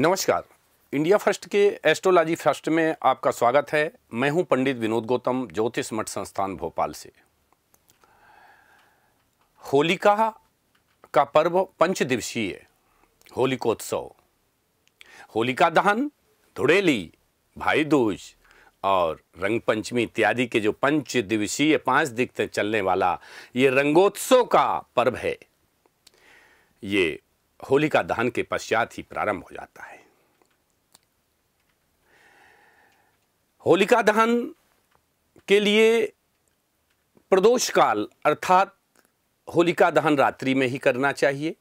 नमस्कार India first के astrology first में आपका स्वागत है मैं हूं पंडित विनोद गौतम ज्योतिष मठ संस्थान भोपाल से होलिका का पर्व पंच दिवसीय होलिकोत्सव होलिका दहन धुड़ेली भाई दूज और रंग पंचमी इत्यादि के जो पंच दिवसीय पांच दिखते चलने वाला ये रंगोत्सव का पर्व है ये होलिका दहन के पश्चात ही प्रारंभ हो जाता है होलिका दहन के लिए प्रदोष काल अर्थात होलिका दहन रात्रि में ही करना चाहिए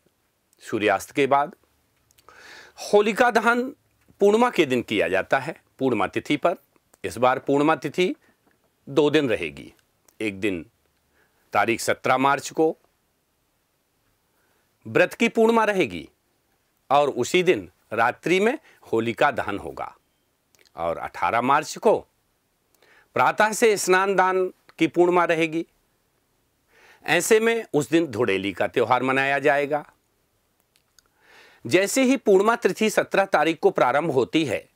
सूर्यास्त के बाद होलिका दहन पूर्णिमा के दिन किया जाता है पूर्णिमा तिथि पर इस बार पूर्णिमा तिथि दो दिन रहेगी एक दिन तारीख सत्रह मार्च को व्रत की पूर्णिमा रहेगी और उसी दिन रात्रि में होलिका दहन होगा और 18 मार्च को प्रातः से स्नान दान की पूर्णिमा रहेगी ऐसे में उस दिन धुड़ेली का त्यौहार मनाया जाएगा जैसे ही पूर्णिमा तिथि 17 तारीख को प्रारंभ होती है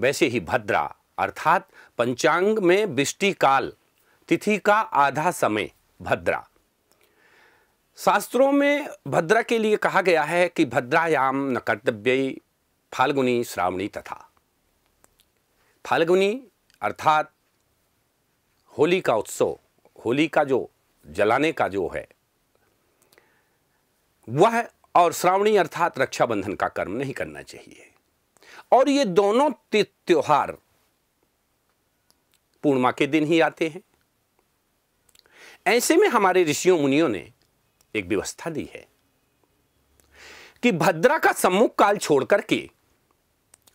वैसे ही भद्रा अर्थात पंचांग में बिष्टि काल तिथि का आधा समय भद्रा शास्त्रों में भद्रा के लिए कहा गया है कि भद्रायाम न कर्तव्य फाल्गुनी श्रावणी तथा फाल्गुनी अर्थात होली का उत्सव होली का जो जलाने का जो है वह और श्रावणी अर्थात रक्षाबंधन का कर्म नहीं करना चाहिए और ये दोनों त्योहार पूर्णिमा के दिन ही आते हैं ऐसे में हमारे ऋषियों मुनियों ने एक व्यवस्था दी है कि भद्रा का सम्मुख काल छोड़कर के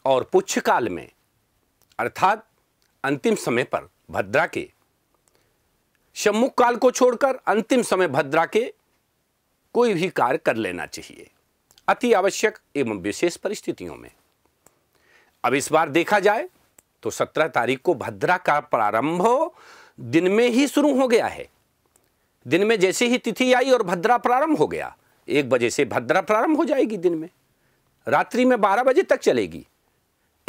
और पुच्छ काल में अर्थात अंतिम समय पर भद्रा के सम्मुख काल को छोड़कर अंतिम समय भद्रा के कोई भी कार्य कर लेना चाहिए अति आवश्यक एवं विशेष परिस्थितियों में अब इस बार देखा जाए तो सत्रह तारीख को भद्रा का प्रारंभ दिन में ही शुरू हो गया है दिन में जैसे ही तिथि आई और भद्रा प्रारंभ हो गया एक बजे से भद्रा प्रारंभ हो जाएगी दिन में रात्रि में बारह बजे तक चलेगी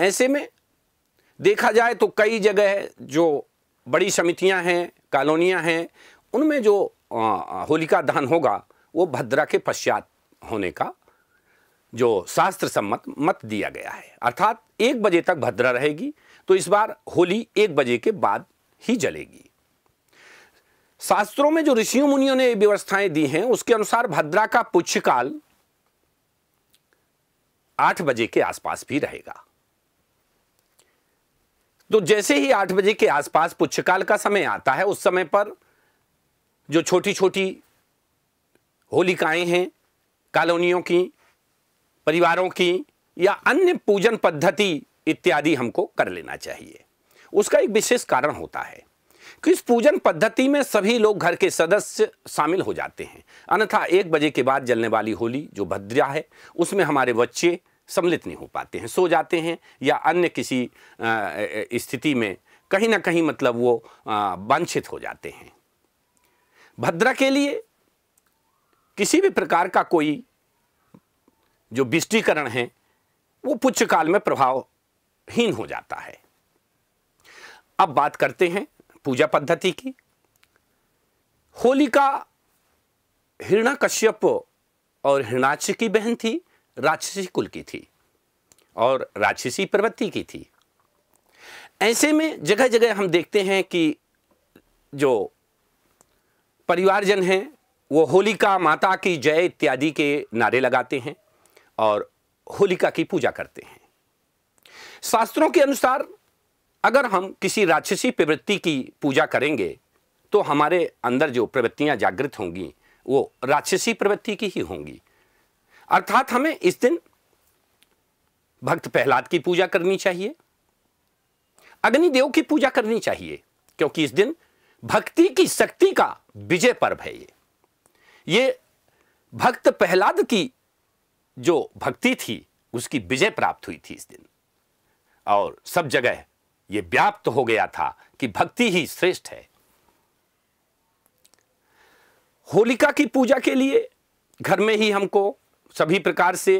ऐसे में देखा जाए तो कई जगह जो बड़ी समितियां हैं कॉलोनियाँ हैं उनमें जो होलिका दहन होगा वो भद्रा के पश्चात होने का जो शास्त्र सम्मत मत दिया गया है अर्थात एक बजे तक भद्रा रहेगी तो इस बार होली एक बजे के बाद ही जलेगी शास्त्रों में जो ऋषियों मुनियों ने व्यवस्थाएं दी हैं उसके अनुसार भद्रा का पुष्यकाल आठ बजे के आसपास भी रहेगा तो जैसे ही आठ बजे के आसपास पुच्छकाल का समय आता है उस समय पर जो छोटी छोटी होलिकाएं हैं कॉलोनियों की परिवारों की या अन्य पूजन पद्धति इत्यादि हमको कर लेना चाहिए उसका एक विशेष कारण होता है कि इस पूजन पद्धति में सभी लोग घर के सदस्य शामिल हो जाते हैं अन्यथा एक बजे के बाद जलने वाली होली जो भद्रा है उसमें हमारे बच्चे सम्मिलित नहीं हो पाते हैं सो जाते हैं या अन्य किसी स्थिति में कहीं ना कहीं मतलब वो वांछित हो जाते हैं भद्रा के लिए किसी भी प्रकार का कोई जो विष्टीकरण है वो पुच्छ काल में प्रभावहीन हो जाता है अब बात करते हैं पूजा पद्धति की होलिका हिरणा कश्यप और हिरणाक्ष की बहन थी राक्षसी कुल की थी और राक्षसी प्रवृत्ति की थी ऐसे में जगह जगह हम देखते हैं कि जो परिवारजन हैं वो होलिका माता की जय इत्यादि के नारे लगाते हैं और होलिका की पूजा करते हैं शास्त्रों के अनुसार अगर हम किसी राक्षसी प्रवृत्ति की पूजा करेंगे तो हमारे अंदर जो प्रवृत्तियां जागृत होंगी वो राक्षसी प्रवृत्ति की ही होंगी अर्थात हमें इस दिन भक्त प्रहलाद की पूजा करनी चाहिए अग्निदेव की पूजा करनी चाहिए क्योंकि इस दिन भक्ति की शक्ति का विजय पर्व है ये ये भक्त प्रहलाद की जो भक्ति थी उसकी विजय प्राप्त हुई थी इस दिन और सब जगह यह व्याप्त हो गया था कि भक्ति ही श्रेष्ठ है होलिका की पूजा के लिए घर में ही हमको सभी प्रकार से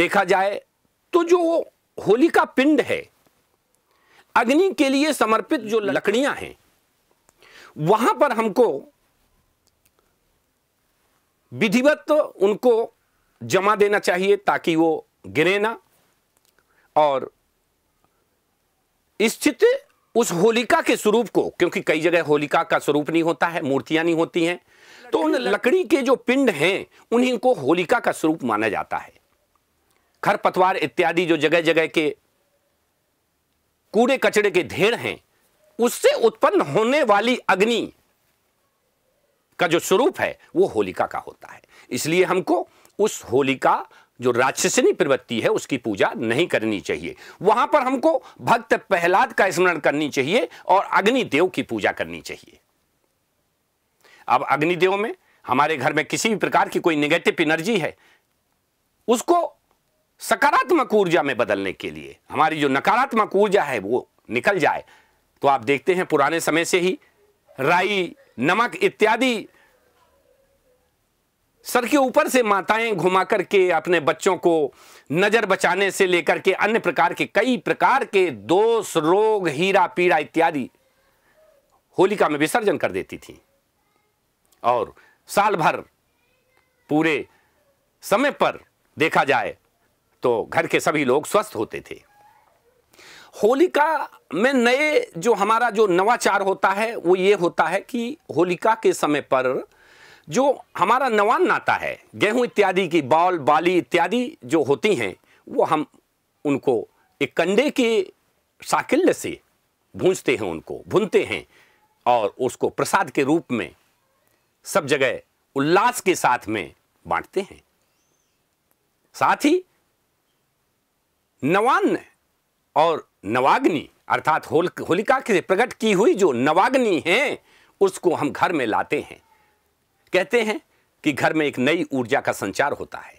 देखा जाए तो जो होलिका पिंड है अग्नि के लिए समर्पित जो लकड़ियां हैं वहां पर हमको विधिवत तो उनको जमा देना चाहिए ताकि वो गिरे ना और स्थित उस होलिका के स्वरूप को क्योंकि कई जगह होलिका का स्वरूप नहीं होता है मूर्तियां नहीं होती हैं तो उन लकड़ी के जो पिंड हैं उन्हीं को होलिका का स्वरूप माना जाता है खर पतवार इत्यादि जो जगह जगह के कूड़े कचड़े के ढेर हैं उससे उत्पन्न होने वाली अग्नि का जो स्वरूप है वो होलिका का होता है इसलिए हमको उस होलिका जो राक्षसिनी प्रवृत्ति है उसकी पूजा नहीं करनी चाहिए वहां पर हमको भक्त प्रहलाद का स्मरण करनी चाहिए और अग्निदेव की पूजा करनी चाहिए अब अग्निदेव में हमारे घर में किसी भी प्रकार की कोई निगेटिव एनर्जी है उसको सकारात्मक ऊर्जा में बदलने के लिए हमारी जो नकारात्मक ऊर्जा है वो निकल जाए तो आप देखते हैं पुराने समय से ही राई नमक इत्यादि सर के ऊपर से माताएं घुमा करके अपने बच्चों को नज़र बचाने से लेकर के अन्य प्रकार के कई प्रकार के दोष रोग हीरा पीड़ा इत्यादि होलिका में विसर्जन कर देती थी और साल भर पूरे समय पर देखा जाए तो घर के सभी लोग स्वस्थ होते थे होलिका में नए जो हमारा जो नवाचार होता है वो ये होता है कि होलिका के समय पर जो हमारा नवान नाता है गेहूं इत्यादि की बॉल बाली इत्यादि जो होती हैं वो हम उनको एक कंडे के साकिल्य से भूंजते हैं उनको भूनते हैं और उसको प्रसाद के रूप में सब जगह उल्लास के साथ में बांटते हैं साथ ही नवान्न और नवाग्नि अर्थात होल होलिका के प्रकट की हुई जो नवाग्नि है उसको हम घर में लाते हैं कहते हैं कि घर में एक नई ऊर्जा का संचार होता है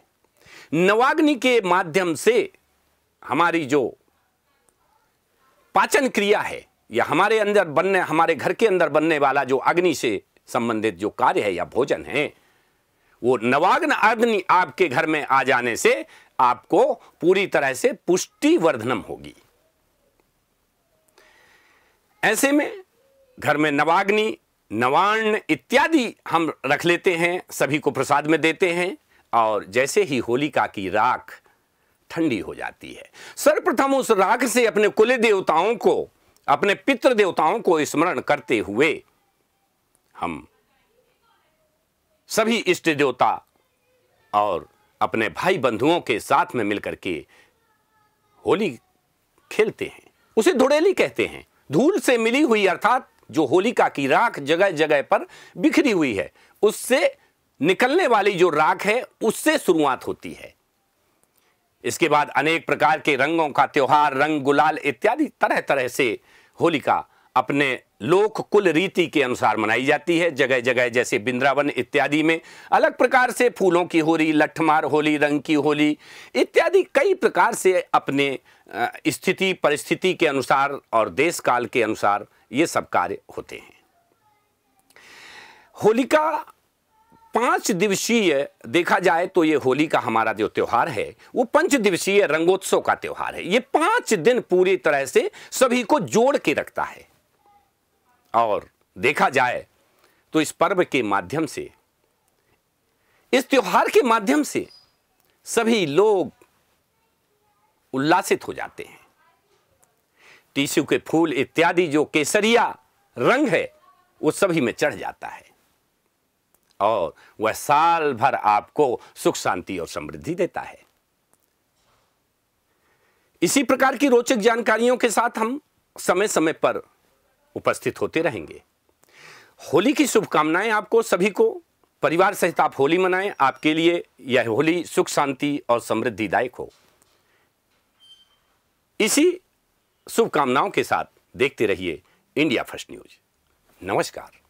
नवाग्नि के माध्यम से हमारी जो पाचन क्रिया है या हमारे अंदर बनने हमारे घर के अंदर बनने वाला जो अग्नि से संबंधित जो कार्य है या भोजन है वो नवाग्न अग्नि आपके घर में आ जाने से आपको पूरी तरह से पुष्टि वर्धनम होगी ऐसे में घर में नवाग्नि नवाण इत्यादि हम रख लेते हैं सभी को प्रसाद में देते हैं और जैसे ही होलिका की राख ठंडी हो जाती है सर्वप्रथम उस राख से अपने कुल देवताओं को अपने पितृ देवताओं को स्मरण करते हुए हम सभी इष्ट देवता और अपने भाई बंधुओं के साथ में मिलकर के होली खेलते हैं उसे धुड़ेली कहते हैं धूल से मिली हुई अर्थात जो होलिका की राख जगह जगह पर बिखरी हुई है उससे निकलने वाली जो राख है उससे शुरुआत होती है इसके बाद अनेक प्रकार के रंगों का त्यौहार रंग गुलाल इत्यादि तरह तरह से होलिका अपने लोक कुल रीति के अनुसार मनाई जाती है जगह जगह जैसे बिंद्रावन इत्यादि में अलग प्रकार से फूलों की होली लठमार होली रंग की होली इत्यादि कई प्रकार से अपने स्थिति परिस्थिति के अनुसार और देश काल के अनुसार ये सब कार्य होते हैं होलिका पांच दिवसीय देखा जाए तो ये होली का हमारा जो त्यौहार है वो पंच दिवसीय रंगोत्सव का त्यौहार है ये पांच दिन पूरी तरह से सभी को जोड़ के रखता है और देखा जाए तो इस पर्व के माध्यम से इस त्यौहार के माध्यम से सभी लोग उल्लासित हो जाते हैं टीसू के फूल इत्यादि जो केसरिया रंग है वो सभी में चढ़ जाता है और वह साल भर आपको सुख शांति और समृद्धि देता है इसी प्रकार की रोचक जानकारियों के साथ हम समय समय पर उपस्थित होते रहेंगे होली की शुभकामनाएं आपको सभी को परिवार सहित आप होली मनाएं आपके लिए यह होली सुख शांति और समृद्धिदायक हो इसी शुभकामनाओं के साथ देखते रहिए इंडिया फर्स्ट न्यूज नमस्कार